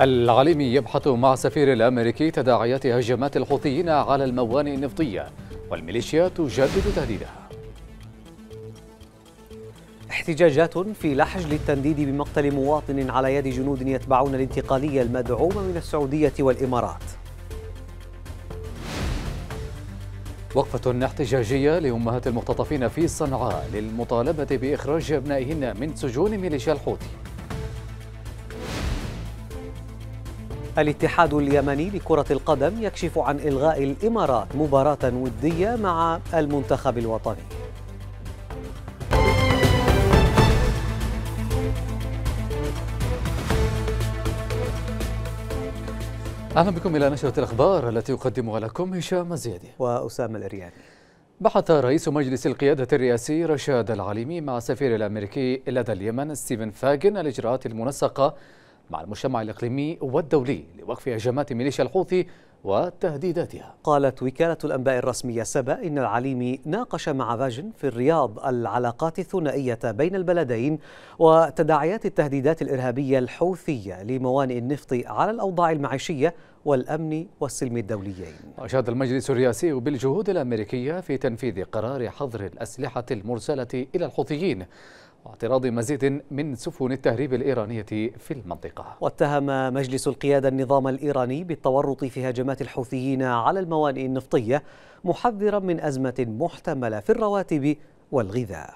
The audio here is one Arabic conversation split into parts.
العالمي يبحث مع السفير الأمريكي تداعيات هجمات الحوثيين على الموانئ النفطية والميليشيا تجدد تهديدها احتجاجات في لحج للتنديد بمقتل مواطن على يد جنود يتبعون الانتقالية المدعومة من السعودية والإمارات وقفة احتجاجية لأمهات المختطفين في صنعاء للمطالبة بإخراج أبنائهن من سجون ميليشيا الحوثي الاتحاد اليمني لكرة القدم يكشف عن إلغاء الإمارات مباراة ودية مع المنتخب الوطني أهلا بكم إلى نشرة الأخبار التي يقدمها لكم هشام الزيادي وأسامة الأرياني بحث رئيس مجلس القيادة الرئاسي رشاد العليمي مع السفير الأمريكي لدى اليمن ستيفن فاجن الإجراءات المنسقة مع المجتمع الإقليمي والدولي لوقف هجمات ميليشيا الحوثي وتهديداتها قالت وكالة الأنباء الرسمية سبا إن العليمي ناقش مع فاجن في الرياض العلاقات الثنائية بين البلدين وتداعيات التهديدات الإرهابية الحوثية لموانئ النفط على الأوضاع المعيشية والأمن والسلم الدوليين أشاد المجلس الرئاسي بالجهود الأمريكية في تنفيذ قرار حظر الأسلحة المرسلة إلى الحوثيين واعتراض مزيد من سفن التهريب الإيرانية في المنطقة واتهم مجلس القيادة النظام الإيراني بالتورط في هجمات الحوثيين على الموانئ النفطية محذرا من أزمة محتملة في الرواتب والغذاء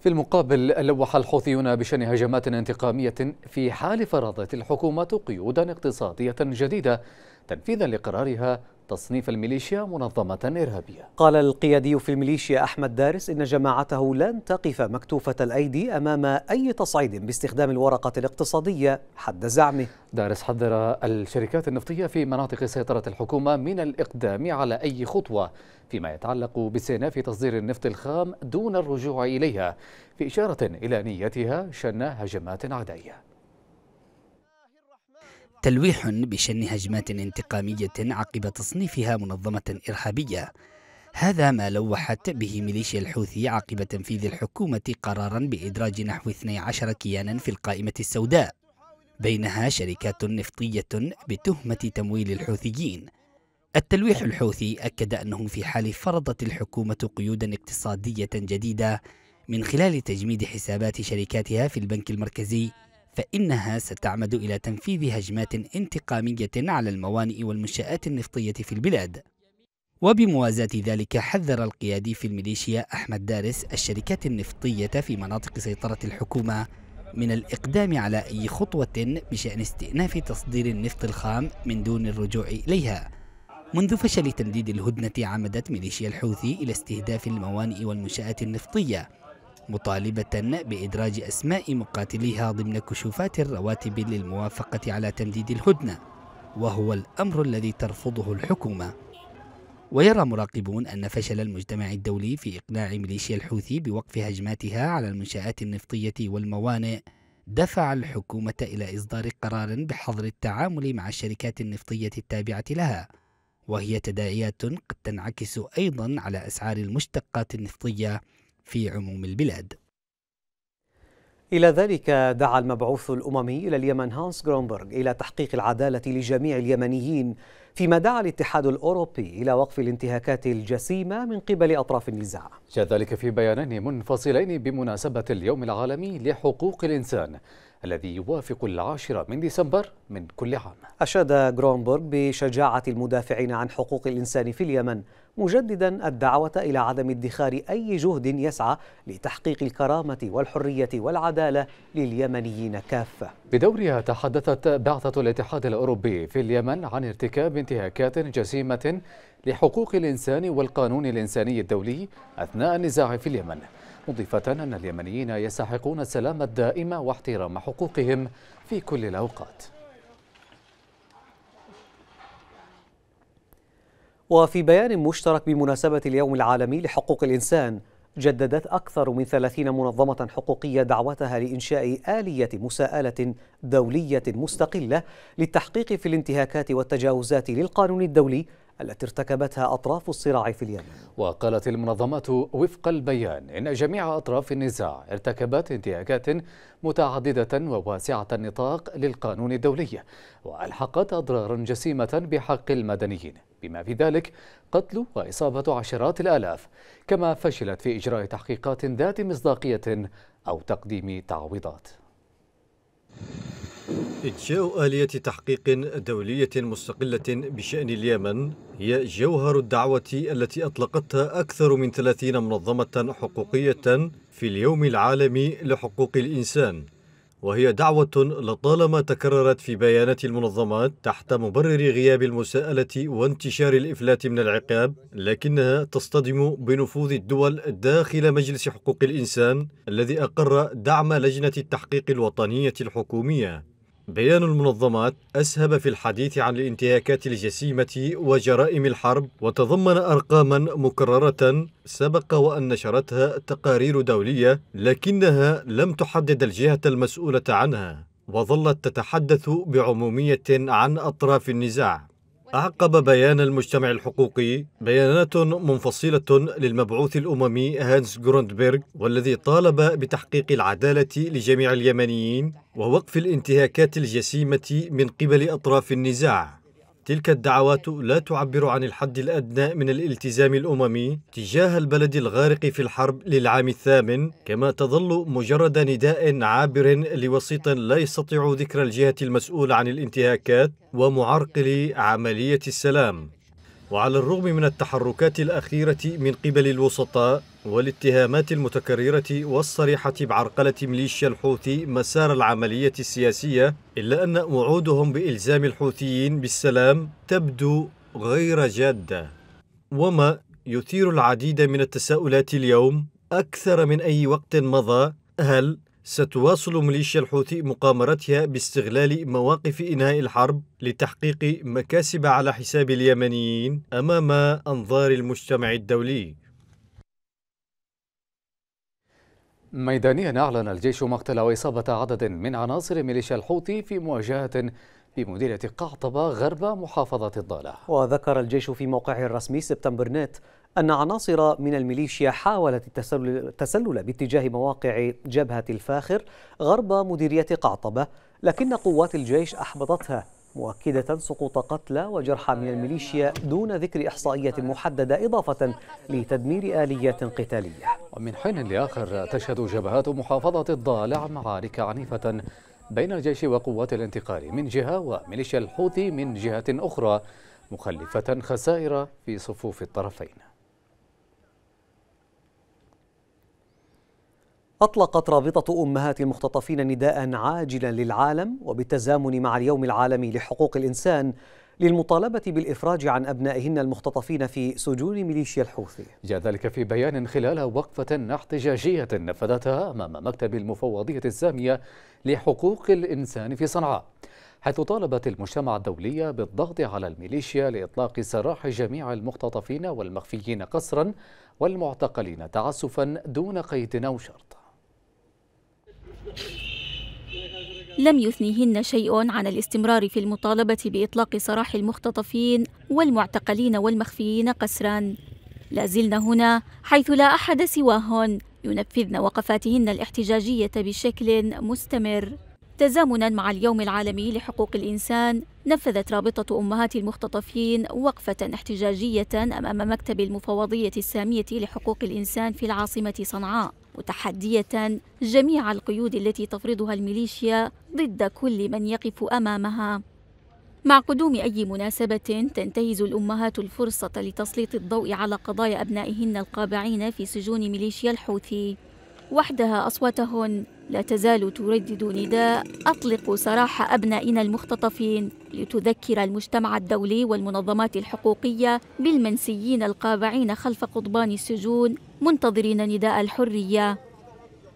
في المقابل لوح الحوثيون بشن هجمات انتقامية في حال فرضت الحكومة قيودا اقتصادية جديدة تنفيذا لقرارها تصنيف الميليشيا منظمة إرهابية قال القيادي في الميليشيا أحمد دارس إن جماعته لن تقف مكتوفة الأيدي أمام أي تصعيد باستخدام الورقة الاقتصادية حد زعمه دارس حذر الشركات النفطية في مناطق سيطرة الحكومة من الإقدام على أي خطوة فيما يتعلق باستئناف تصدير النفط الخام دون الرجوع إليها في إشارة إلى نيتها شن هجمات عدائية تلويح بشن هجمات انتقامية عقب تصنيفها منظمة إرهابية هذا ما لوحت به ميليشيا الحوثي عقب تنفيذ الحكومة قرارا بإدراج نحو 12 كيانا في القائمة السوداء بينها شركات نفطية بتهمة تمويل الحوثيين التلويح الحوثي أكد أنه في حال فرضت الحكومة قيودا اقتصادية جديدة من خلال تجميد حسابات شركاتها في البنك المركزي فإنها ستعمد إلى تنفيذ هجمات انتقامية على الموانئ والمنشآت النفطية في البلاد وبموازاة ذلك حذر القيادي في الميليشيا أحمد دارس الشركات النفطية في مناطق سيطرة الحكومة من الإقدام على أي خطوة بشأن استئناف تصدير النفط الخام من دون الرجوع إليها منذ فشل تمديد الهدنة عمدت ميليشيا الحوثي إلى استهداف الموانئ والمنشآت النفطية مطالبة بإدراج أسماء مقاتليها ضمن كشوفات الرواتب للموافقة على تمديد الهدنة وهو الأمر الذي ترفضه الحكومة ويرى مراقبون أن فشل المجتمع الدولي في إقناع ميليشيا الحوثي بوقف هجماتها على المنشآت النفطية والموانئ دفع الحكومة إلى إصدار قرار بحظر التعامل مع الشركات النفطية التابعة لها وهي تداعيات قد تنعكس أيضا على أسعار المشتقات النفطية في عموم البلاد إلى ذلك دعا المبعوث الأممي إلى اليمن هانس جرونبرغ إلى تحقيق العدالة لجميع اليمنيين فيما دعا الاتحاد الأوروبي إلى وقف الانتهاكات الجسيمة من قبل أطراف النزاع جاء ذلك في بيانين منفصلين بمناسبة اليوم العالمي لحقوق الإنسان الذي يوافق العاشر من ديسمبر من كل عام أشاد جرونبورغ بشجاعة المدافعين عن حقوق الإنسان في اليمن مجددا الدعوة إلى عدم ادخار أي جهد يسعى لتحقيق الكرامة والحرية والعدالة لليمنيين كافة بدورها تحدثت بعثة الاتحاد الأوروبي في اليمن عن ارتكاب انتهاكات جسيمة لحقوق الإنسان والقانون الإنساني الدولي أثناء النزاع في اليمن مضيفة أن اليمنيين يستحقون السلام الدائم واحترام حقوقهم في كل الأوقات وفي بيان مشترك بمناسبة اليوم العالمي لحقوق الإنسان جددت أكثر من 30 منظمة حقوقية دعوتها لإنشاء آلية مساءلة دولية مستقلة للتحقيق في الانتهاكات والتجاوزات للقانون الدولي التي ارتكبتها أطراف الصراع في اليمن وقالت المنظمة وفق البيان إن جميع أطراف النزاع ارتكبت انتهاكات متعددة وواسعة النطاق للقانون الدولي وألحقت أضرارا جسيمة بحق المدنيين بما في ذلك قتل وإصابة عشرات الآلاف كما فشلت في إجراء تحقيقات ذات مصداقية أو تقديم تعويضات إنشاء آلية تحقيق دولية مستقلة بشأن اليمن هي جوهر الدعوة التي أطلقتها أكثر من 30 منظمة حقوقية في اليوم العالمي لحقوق الإنسان وهي دعوة لطالما تكررت في بيانات المنظمات تحت مبرر غياب المساءلة وانتشار الإفلات من العقاب لكنها تصطدم بنفوذ الدول داخل مجلس حقوق الإنسان الذي أقر دعم لجنة التحقيق الوطنية الحكومية بيان المنظمات أسهب في الحديث عن الانتهاكات الجسيمة وجرائم الحرب وتضمن أرقاما مكررة سبق وأن نشرتها تقارير دولية لكنها لم تحدد الجهة المسؤولة عنها وظلت تتحدث بعمومية عن أطراف النزاع أعقب بيان المجتمع الحقوقي بيانات منفصلة للمبعوث الأممي هانس جروندبرغ والذي طالب بتحقيق العدالة لجميع اليمنيين ووقف الانتهاكات الجسيمة من قبل أطراف النزاع تلك الدعوات لا تعبر عن الحد الأدنى من الالتزام الأممي تجاه البلد الغارق في الحرب للعام الثامن كما تظل مجرد نداء عابر لوسيط لا يستطيع ذكر الجهة المسؤولة عن الانتهاكات ومعرقل عملية السلام وعلى الرغم من التحركات الأخيرة من قبل الوسطاء والاتهامات المتكررة والصريحة بعرقلة ميليشيا الحوثي مسار العملية السياسية إلا أن وعودهم بإلزام الحوثيين بالسلام تبدو غير جادة وما يثير العديد من التساؤلات اليوم أكثر من أي وقت مضى هل ستواصل ميليشيا الحوثي مقامرتها باستغلال مواقف إنهاء الحرب لتحقيق مكاسب على حساب اليمنيين أمام أنظار المجتمع الدولي ميدانيا أعلن الجيش مقتل وإصابة عدد من عناصر ميليشيا الحوثي في مواجهة بمديرية قعطبة غرب محافظة الضالة وذكر الجيش في موقعه الرسمي سبتمبر نت أن عناصر من الميليشيا حاولت التسلل, التسلل باتجاه مواقع جبهة الفاخر غرب مديرية قعطبة لكن قوات الجيش أحبطتها مؤكدة سقوط قتلى وجرحى من الميليشيا دون ذكر إحصائية محددة إضافة لتدمير آليات قتالية ومن حين لآخر تشهد جبهات محافظة الضالع معارك عنيفة بين الجيش وقوات الانتقال من جهة وميليشيا الحوثي من جهة أخرى مخلفة خسائر في صفوف الطرفين أطلقت رابطة أمهات المختطفين نداء عاجلا للعالم وبالتزامن مع اليوم العالمي لحقوق الإنسان للمطالبة بالإفراج عن أبنائهن المختطفين في سجون ميليشيا الحوثي جاء ذلك في بيان خلال وقفة احتجاجية نفذتها أمام مكتب المفوضية السامية لحقوق الإنسان في صنعاء حيث طالبت المجتمع الدولي بالضغط على الميليشيا لإطلاق سراح جميع المختطفين والمخفيين قسرا والمعتقلين تعسفا دون قيد أو شرط لم يثنيهن شيء عن الاستمرار في المطالبة بإطلاق سراح المختطفين والمعتقلين والمخفيين قسرا لازلن هنا حيث لا أحد سواهن ينفذن وقفاتهن الاحتجاجية بشكل مستمر تزامنا مع اليوم العالمي لحقوق الإنسان نفذت رابطة أمهات المختطفين وقفة احتجاجية أمام مكتب المفوضية السامية لحقوق الإنسان في العاصمة صنعاء متحدية جميع القيود التي تفرضها الميليشيا ضد كل من يقف أمامها مع قدوم أي مناسبة تنتهز الأمهات الفرصة لتسليط الضوء على قضايا أبنائهن القابعين في سجون ميليشيا الحوثي وحدها أصواتهن لا تزال تردد نداء أطلقوا سراح أبنائنا المختطفين لتذكر المجتمع الدولي والمنظمات الحقوقية بالمنسيين القابعين خلف قضبان السجون منتظرين نداء الحرية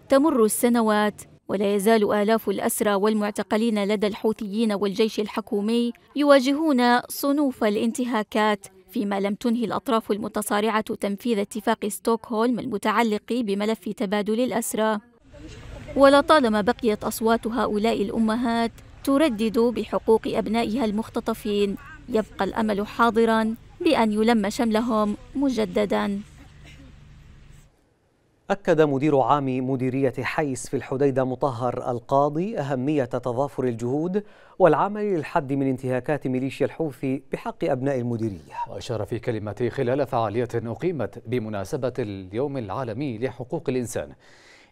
تمر السنوات ولا يزال آلاف الأسرى والمعتقلين لدى الحوثيين والجيش الحكومي يواجهون صنوف الانتهاكات فيما لم تنهي الأطراف المتصارعة تنفيذ اتفاق ستوكهولم المتعلق بملف تبادل الأسرى ولطالما بقيت أصوات هؤلاء الأمهات تردد بحقوق أبنائها المختطفين يبقى الأمل حاضرا بأن يلم شملهم مجددا أكد مدير عام مديرية حيس في الحديدة مطهر القاضي أهمية تضافر الجهود والعمل للحد من انتهاكات ميليشيا الحوثي بحق أبناء المديرية وأشار في كلمته خلال فعالية أقيمت بمناسبة اليوم العالمي لحقوق الإنسان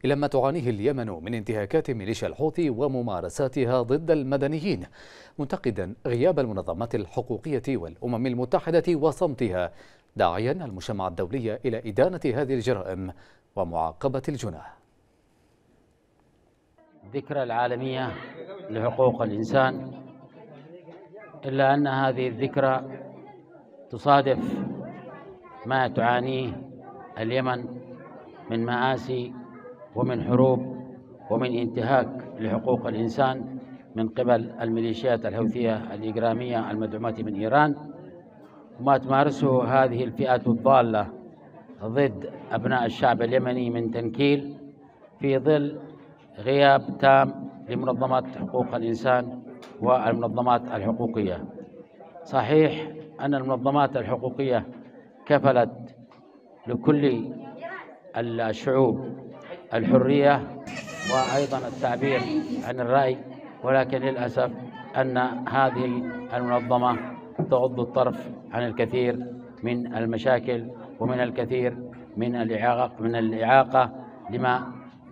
إلى ما تعانيه اليمن من انتهاكات ميليشيا الحوثي وممارساتها ضد المدنيين منتقدا غياب المنظمات الحقوقية والأمم المتحدة وصمتها داعيا المجتمع الدولي إلى إدانة هذه الجرائم ومعاقبة الجناه الذكرى العالمية لحقوق الإنسان إلا أن هذه الذكرى تصادف ما تعانيه اليمن من مآسي ومن حروب ومن انتهاك لحقوق الإنسان من قبل الميليشيات الحوثية الإجرامية المدعومة من إيران وما تمارسه هذه الفئات الضالة ضد أبناء الشعب اليمني من تنكيل في ظل غياب تام لمنظمات حقوق الإنسان والمنظمات الحقوقية صحيح أن المنظمات الحقوقية كفلت لكل الشعوب الحرية وأيضا التعبير عن الرأي ولكن للأسف أن هذه المنظمة تغض الطرف عن الكثير من المشاكل ومن الكثير من الإعاقة من الإعاقة لما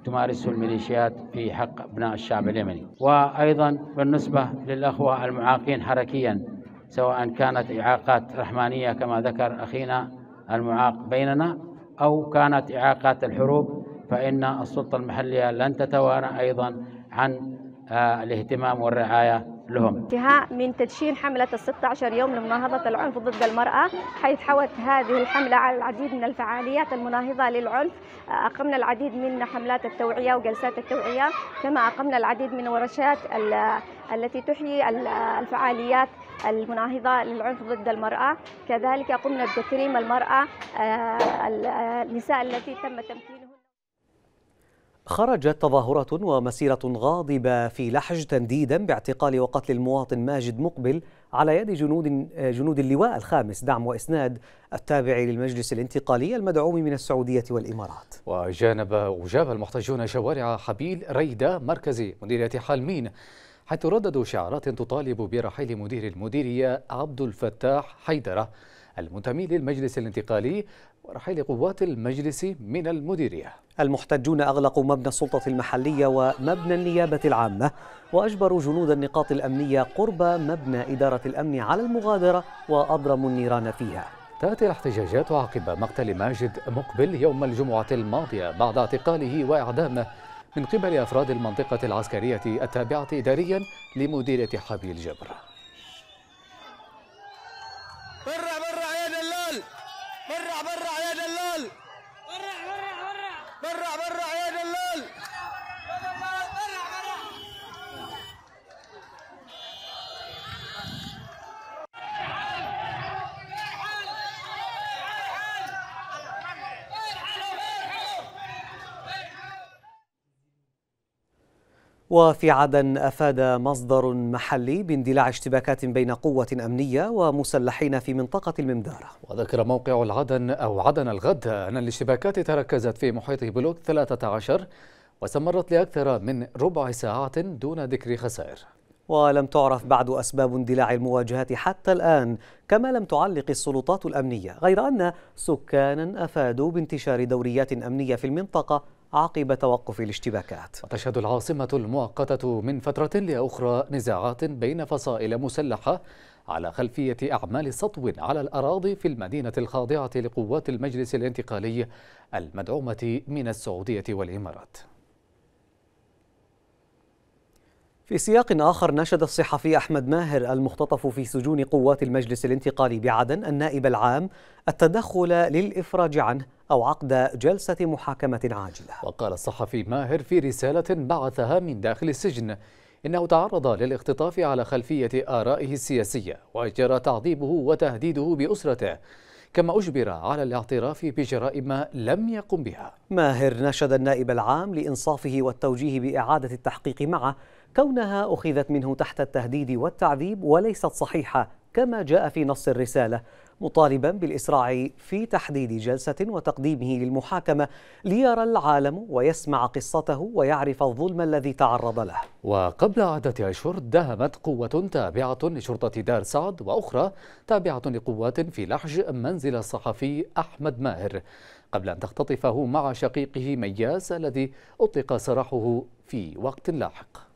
تمارسه الميليشيات في حق ابناء الشعب اليمني وأيضا بالنسبة للأخوة المعاقين حركيا سواء كانت إعاقات رحمانية كما ذكر أخينا المعاق بيننا أو كانت إعاقات الحروب فإن السلطة المحلية لن تتوانى أيضا عن آه، الاهتمام والرعاية لهم انتهاء من تدشين حملة ال 16 يوم لمناهضة العنف ضد المرأة حيث حوت هذه الحملة على العديد من الفعاليات المناهضة للعنف أقمنا العديد من حملات التوعية وجلسات التوعية كما أقمنا العديد من ورشات التي تحيي الفعاليات المناهضة للعنف ضد المرأة كذلك قمنا بتكريم المرأة آه، آه، النساء التي تم تمكينها خرجت تظاهرة ومسيرة غاضبة في لحج تنديدا باعتقال وقتل المواطن ماجد مقبل على يد جنود جنود اللواء الخامس دعم وإسناد التابع للمجلس الانتقالي المدعوم من السعودية والإمارات وجانب وجاب المحتجون شوارع حبيل ريدة مركز مديرية حالمين حيث رددوا شعارات تطالب برحيل مدير المديرية عبد الفتاح حيدرة المنتمي للمجلس الانتقالي ورحيل قوات المجلس من المديرية المحتجون أغلقوا مبنى السلطة المحلية ومبنى النيابة العامة وأجبروا جنود النقاط الأمنية قرب مبنى إدارة الأمن على المغادرة وأضرموا النيران فيها تأتي الاحتجاجات عقب مقتل ماجد مقبل يوم الجمعة الماضية بعد اعتقاله وإعدامه من قبل أفراد المنطقة العسكرية التابعة إداريا لمديرية حبيل جبر وفي عدن أفاد مصدر محلي باندلاع اشتباكات بين قوة أمنية ومسلحين في منطقة الممدارة وذكر موقع العدن أو عدن الغد أن الاشتباكات تركزت في محيط بلوك 13 واستمرت لأكثر من ربع ساعة دون ذكر خسائر ولم تعرف بعد أسباب اندلاع المواجهات حتى الآن كما لم تعلق السلطات الأمنية غير أن سكانا أفادوا بانتشار دوريات أمنية في المنطقة عقب توقف الاشتباكات وتشهد العاصمة المؤقتة من فترة لأخرى نزاعات بين فصائل مسلحة على خلفية أعمال سطو على الأراضي في المدينة الخاضعة لقوات المجلس الانتقالي المدعومة من السعودية والإمارات في سياق آخر نشد الصحفي أحمد ماهر المختطف في سجون قوات المجلس الانتقالي بعدن النائب العام التدخل للإفراج عنه أو عقد جلسة محاكمة عاجلة وقال الصحفي ماهر في رسالة بعثها من داخل السجن إنه تعرض للاختطاف على خلفية آرائه السياسية وجرى تعذيبه وتهديده بأسرته كما أجبر على الاعتراف بجرائم لم يقم بها ماهر نشد النائب العام لإنصافه والتوجيه بإعادة التحقيق معه كونها أخذت منه تحت التهديد والتعذيب وليست صحيحة كما جاء في نص الرسالة مطالبا بالإسراع في تحديد جلسة وتقديمه للمحاكمة ليرى العالم ويسمع قصته ويعرف الظلم الذي تعرض له وقبل عدة أشهر دهمت قوة تابعة لشرطة دار سعد وأخرى تابعة لقوات في لحج منزل الصحفي أحمد ماهر قبل أن تختطفه مع شقيقه مياس الذي أطلق سراحه في وقت لاحق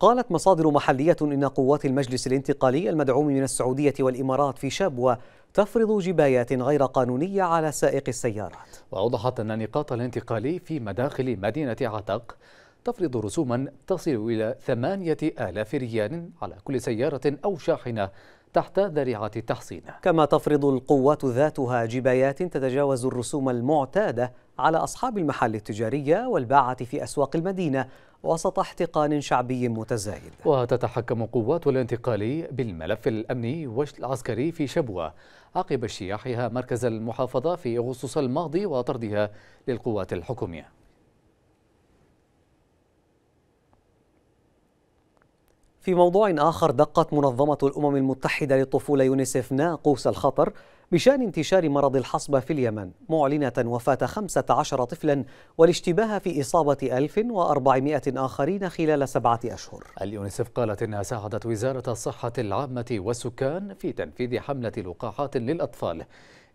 قالت مصادر محلية إن قوات المجلس الانتقالي المدعوم من السعودية والإمارات في شبوة تفرض جبايات غير قانونية على سائق السيارات وأوضحت أن نقاط الانتقالي في مداخل مدينة عتق تفرض رسوما تصل إلى ثمانية آلاف ريال على كل سيارة أو شاحنة تحت ذريعة التحصين كما تفرض القوات ذاتها جبايات تتجاوز الرسوم المعتادة على أصحاب المحل التجارية والباعة في أسواق المدينة وسط احتقان شعبي متزايد وتتحكم قوات الانتقال بالملف الأمني والعسكري في شبوة عقب اجتياحها مركز المحافظة في أغسطس الماضي وطردها للقوات الحكومية في موضوع آخر دقت منظمة الأمم المتحدة للطفولة يونيسف ناقوس الخطر بشأن انتشار مرض الحصبة في اليمن معلنة وفاة 15 طفلا والاشتباه في إصابة 1400 آخرين خلال سبعة أشهر اليونيسف قالت إنها ساعدت وزارة الصحة العامة والسكان في تنفيذ حملة لقاحات للأطفال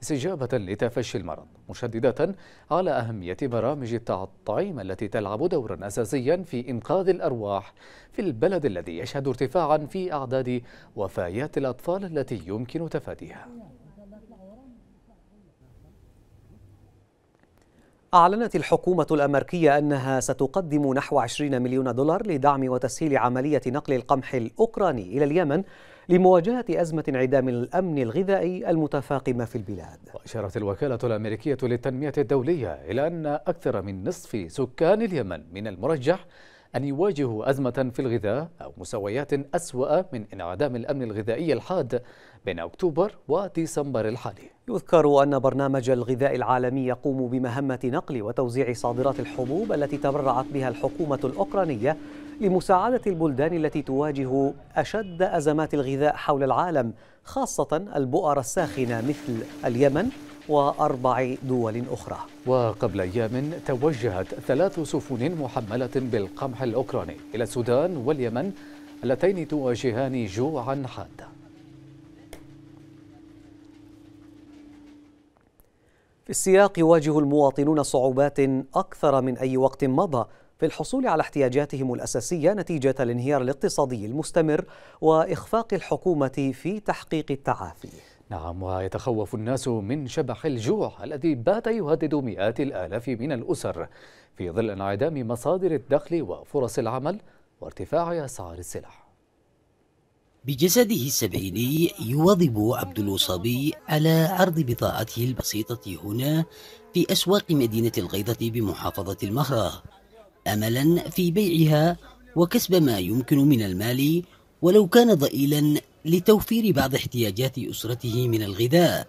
استجابة لتفشي المرض مشددة على أهمية برامج التطعيم التي تلعب دورا أساسيا في إنقاذ الأرواح في البلد الذي يشهد ارتفاعا في أعداد وفيات الأطفال التي يمكن تفاديها أعلنت الحكومة الأمريكية أنها ستقدم نحو 20 مليون دولار لدعم وتسهيل عملية نقل القمح الأوكراني إلى اليمن لمواجهة أزمة انعدام الأمن الغذائي المتفاقمة في البلاد وأشارت الوكالة الأمريكية للتنمية الدولية إلى أن أكثر من نصف سكان اليمن من المرجح أن يواجهوا أزمة في الغذاء أو مسويات أسوأ من انعدام الأمن الغذائي الحاد بين أكتوبر وديسمبر الحالي يذكر أن برنامج الغذاء العالمي يقوم بمهمة نقل وتوزيع صادرات الحبوب التي تبرعت بها الحكومة الأوكرانية لمساعدة البلدان التي تواجه أشد أزمات الغذاء حول العالم خاصة البؤر الساخنة مثل اليمن وأربع دول أخرى وقبل أيام توجهت ثلاث سفن محملة بالقمح الأوكراني إلى السودان واليمن اللتين تواجهان جوعا حادا في السياق يواجه المواطنون صعوبات أكثر من أي وقت مضى في الحصول على احتياجاتهم الأساسية نتيجة الانهيار الاقتصادي المستمر وإخفاق الحكومة في تحقيق التعافي نعم ويتخوف الناس من شبح الجوع الذي بات يهدد مئات الآلاف من الأسر في ظل انعدام مصادر الدخل وفرص العمل وارتفاع أسعار السلع بجسده السبعيني يواظب عبد الوصابي على عرض بضاعته البسيطة هنا في أسواق مدينة الغيضة بمحافظة المهرة املا في بيعها وكسب ما يمكن من المال ولو كان ضئيلا لتوفير بعض احتياجات اسرته من الغذاء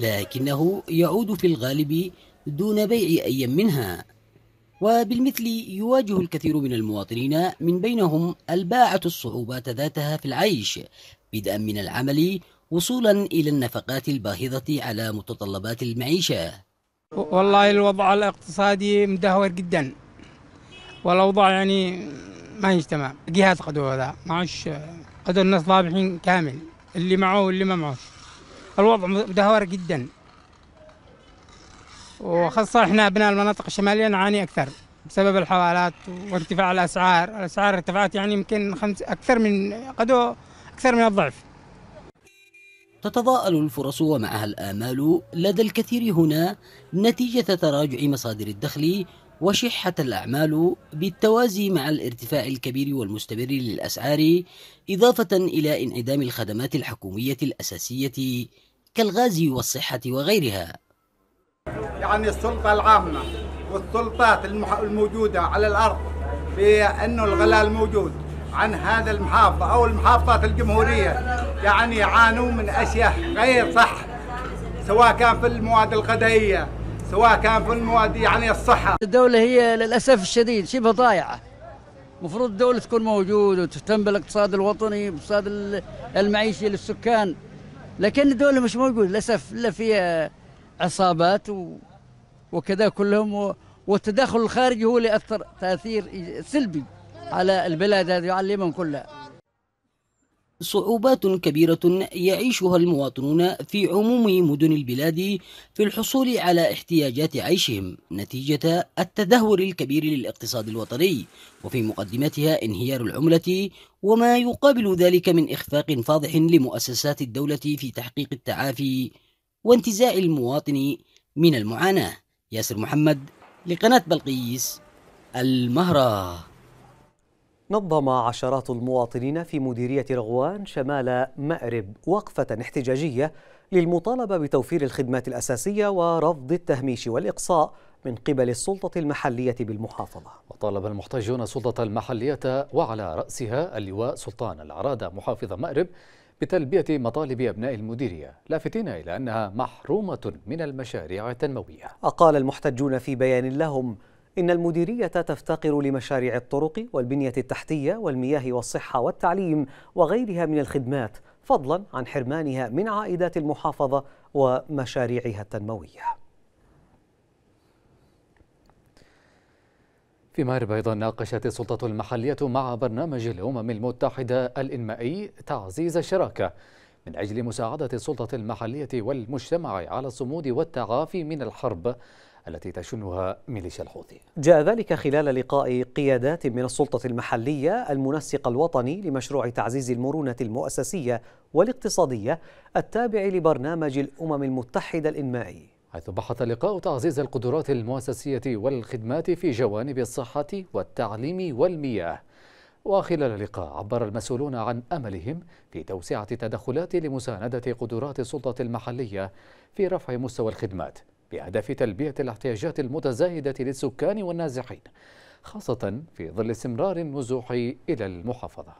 لكنه يعود في الغالب دون بيع اي منها وبالمثل يواجه الكثير من المواطنين من بينهم الباعة الصعوبات ذاتها في العيش بدءا من العمل وصولا إلى النفقات الباهظة على متطلبات المعيشة والله الوضع الاقتصادي مدهور جدا والاوضاع يعني ما هيش تمام جهات قدوه ذا عادش قدر الناس ضابحين كامل اللي معه واللي ما معه الوضع مدهور جدا وخاصة احنا ابناء المناطق الشمالية نعاني اكثر بسبب الحوالات وارتفاع الاسعار، الاسعار ارتفعت يعني يمكن خمس اكثر من قدو اكثر من الضعف. تتضاءل الفرص ومعها الامال لدى الكثير هنا نتيجة تراجع مصادر الدخل وشحة الأعمال بالتوازي مع الارتفاع الكبير والمستمر للأسعار إضافة إلى انعدام الخدمات الحكومية الأساسية كالغاز والصحة وغيرها يعني السلطة العامة والسلطات الموجودة على الأرض بأنه الغلاء الموجود عن هذا المحافظة أو المحافظات الجمهورية يعني يعانون من أشياء غير صح سواء كان في المواد الغذائية سواء كان في المواد يعني الصحة الدولة هي للأسف الشديد شبه ضايعة المفروض الدولة تكون موجودة وتهتم بالاقتصاد الوطني بالاقتصاد المعيشي للسكان لكن الدولة مش موجودة للأسف إلا فيها عصابات و... وكذا كلهم والتدخل الخارجي هو اللي أثر تأثير سلبي على البلاد هذه وعلى اليمن كلها صعوبات كبيرة يعيشها المواطنون في عموم مدن البلاد في الحصول على احتياجات عيشهم نتيجة التدهور الكبير للاقتصاد الوطني وفي مقدمتها انهيار العملة وما يقابل ذلك من إخفاق فاضح لمؤسسات الدولة في تحقيق التعافي وانتزاع المواطن من المعاناة ياسر محمد لقناة بلقيس المهره نظم عشرات المواطنين في مديرية رغوان شمال مأرب وقفة احتجاجية للمطالبة بتوفير الخدمات الأساسية ورفض التهميش والإقصاء من قبل السلطة المحلية بالمحافظة وطالب المحتجون السلطة المحلية وعلى رأسها اللواء سلطان العرادة محافظ مأرب بتلبية مطالب أبناء المديرية لافتين إلى أنها محرومة من المشاريع التنموية أقال المحتجون في بيان لهم إن المديرية تفتقر لمشاريع الطرق والبنية التحتية والمياه والصحة والتعليم وغيرها من الخدمات فضلا عن حرمانها من عائدات المحافظة ومشاريعها التنموية في مأرب أيضا ناقشت السلطة المحلية مع برنامج الأمم المتحدة الإنمائي تعزيز الشراكة من أجل مساعدة السلطة المحلية والمجتمع على الصمود والتعافي من الحرب التي تشنها ميليشيا الحوثي جاء ذلك خلال لقاء قيادات من السلطة المحلية المنسق الوطني لمشروع تعزيز المرونة المؤسسية والاقتصادية التابع لبرنامج الأمم المتحدة الإنمائي حيث بحث اللقاء تعزيز القدرات المؤسسية والخدمات في جوانب الصحة والتعليم والمياه وخلال اللقاء عبر المسؤولون عن أملهم في توسعة التدخلات لمساندة قدرات السلطة المحلية في رفع مستوى الخدمات بهدف تلبية الاحتياجات المتزايدة للسكان والنازحين خاصة في ظل استمرار النزوح إلى المحافظة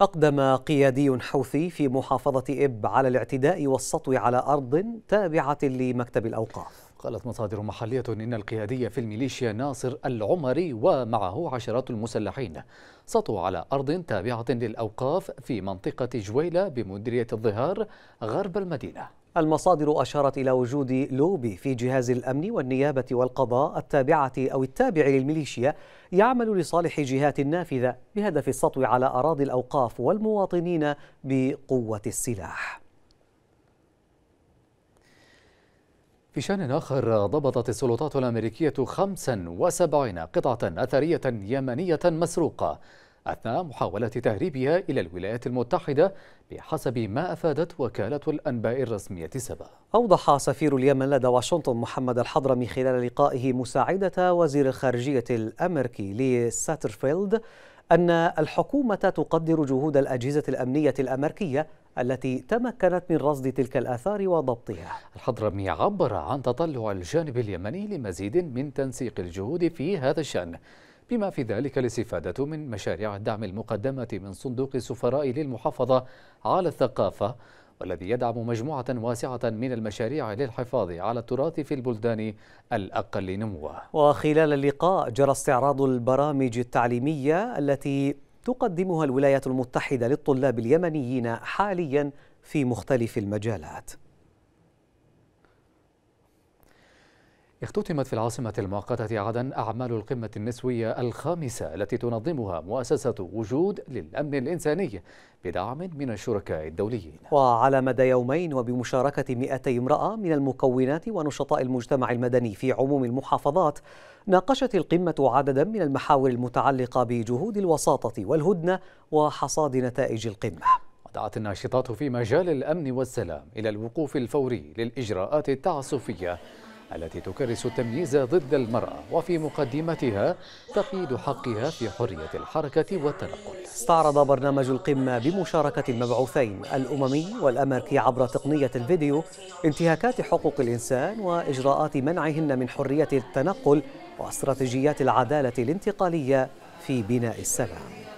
أقدم قيادي حوثي في محافظة إب على الاعتداء والسطو على أرض تابعة لمكتب الأوقاف قالت مصادر محلية إن القيادي في الميليشيا ناصر العمري ومعه عشرات المسلحين سطوا على أرض تابعة للأوقاف في منطقة جويلة بمديرية الظهار غرب المدينة المصادر أشارت إلى وجود لوبي في جهاز الأمن والنيابة والقضاء التابعة أو التابع للميليشيا يعمل لصالح جهات نافذة بهدف السطو على أراضي الأوقاف والمواطنين بقوة السلاح في شان آخر ضبطت السلطات الأمريكية 75 قطعة أثرية يمنية مسروقة أثناء محاولة تهريبها إلى الولايات المتحدة بحسب ما أفادت وكالة الأنباء الرسمية سبا أوضح سفير اليمن لدى واشنطن محمد الحضرمي خلال لقائه مساعدة وزير الخارجية الأمريكي لي ساترفيلد أن الحكومة تقدر جهود الأجهزة الأمنية الأمريكية التي تمكنت من رصد تلك الآثار وضبطها الحضرمي عبر عن تطلع الجانب اليمني لمزيد من تنسيق الجهود في هذا الشأن بما في ذلك الاستفادة من مشاريع الدعم المقدمة من صندوق السفراء للمحافظة على الثقافة والذي يدعم مجموعة واسعة من المشاريع للحفاظ على التراث في البلدان الأقل نموا وخلال اللقاء جرى استعراض البرامج التعليمية التي تقدمها الولايات المتحدة للطلاب اليمنيين حاليا في مختلف المجالات اختتمت في العاصمة المؤقتة عدن أعمال القمة النسوية الخامسة التي تنظمها مؤسسة وجود للأمن الإنساني بدعم من الشركاء الدوليين وعلى مدى يومين وبمشاركة 200 امرأة من المكونات ونشطاء المجتمع المدني في عموم المحافظات ناقشت القمة عددا من المحاور المتعلقة بجهود الوساطة والهدنة وحصاد نتائج القمة دعت الناشطات في مجال الأمن والسلام إلى الوقوف الفوري للإجراءات التعسفية التي تكرس التمييز ضد المرأة وفي مقدمتها تقييد حقها في حرية الحركة والتنقل استعرض برنامج القمة بمشاركة المبعوثين الأممي والأمريكي عبر تقنية الفيديو انتهاكات حقوق الإنسان وإجراءات منعهن من حرية التنقل واستراتيجيات العدالة الانتقالية في بناء السلام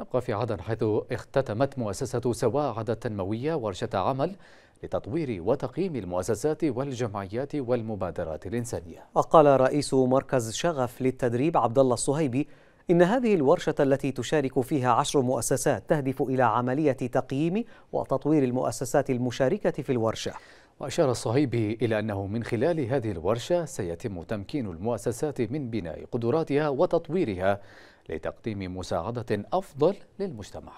نبقى في عدن حيث اختتمت مؤسسة سواعد التنموية ورشة عمل لتطوير وتقييم المؤسسات والجمعيات والمبادرات الإنسانية وقال رئيس مركز شغف للتدريب عبد الله الصهيبي إن هذه الورشة التي تشارك فيها عشر مؤسسات تهدف إلى عملية تقييم وتطوير المؤسسات المشاركة في الورشة وأشار الصهيبي إلى أنه من خلال هذه الورشة سيتم تمكين المؤسسات من بناء قدراتها وتطويرها لتقديم مساعدة أفضل للمجتمع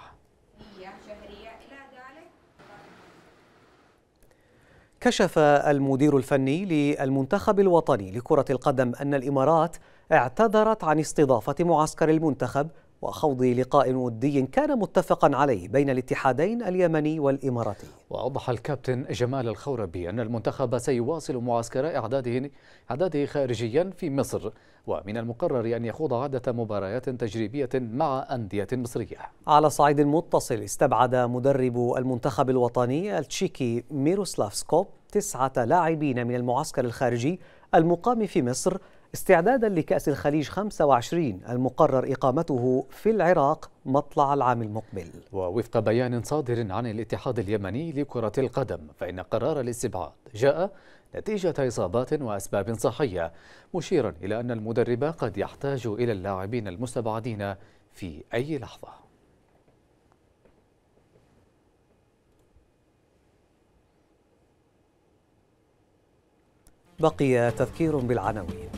كشف المدير الفني للمنتخب الوطني لكرة القدم أن الإمارات اعتذرت عن استضافة معسكر المنتخب وخوض لقاء ودي كان متفقا عليه بين الاتحادين اليمني والإماراتي وأوضح الكابتن جمال الخوربي أن المنتخب سيواصل معسكر إعداده, إعداده خارجيا في مصر ومن المقرر أن يخوض عدة مباريات تجريبية مع أندية مصرية على صعيد متصل استبعد مدرب المنتخب الوطني التشيكي ميروسلاف سكوب تسعة لاعبين من المعسكر الخارجي المقام في مصر استعدادا لكأس الخليج 25 المقرر إقامته في العراق مطلع العام المقبل ووفق بيان صادر عن الاتحاد اليمني لكرة القدم فإن قرار الاستبعاد جاء نتيجة إصابات وأسباب صحية مشيرا إلى أن المدرب قد يحتاج إلى اللاعبين المستبعدين في أي لحظة بقي تذكير بالعناوين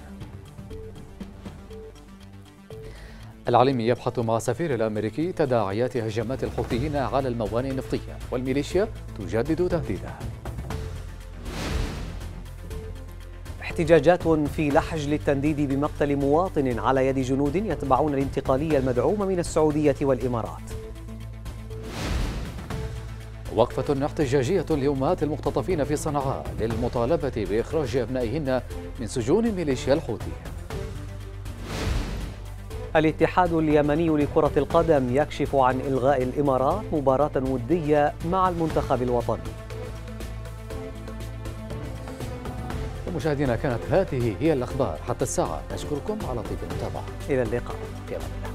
العالمي يبحث مع سفير الأمريكي تداعيات هجمات الحوثيين على الموانئ النفطية والميليشيا تجدد تهديدها احتجاجات في لحج للتنديد بمقتل مواطن على يد جنود يتبعون الانتقالية المدعومة من السعودية والإمارات وقفة احتجاجية لأمهات المختطفين في صنعاء للمطالبة بإخراج أبنائهن من سجون ميليشيا الحوثي الاتحاد اليمني لكرة القدم يكشف عن إلغاء الإمارات مباراة ودية مع المنتخب الوطني مشاهدينا كانت هذه هي الأخبار حتى الساعة نشكركم على طيب المتابعة إلى اللقاء في أمان الله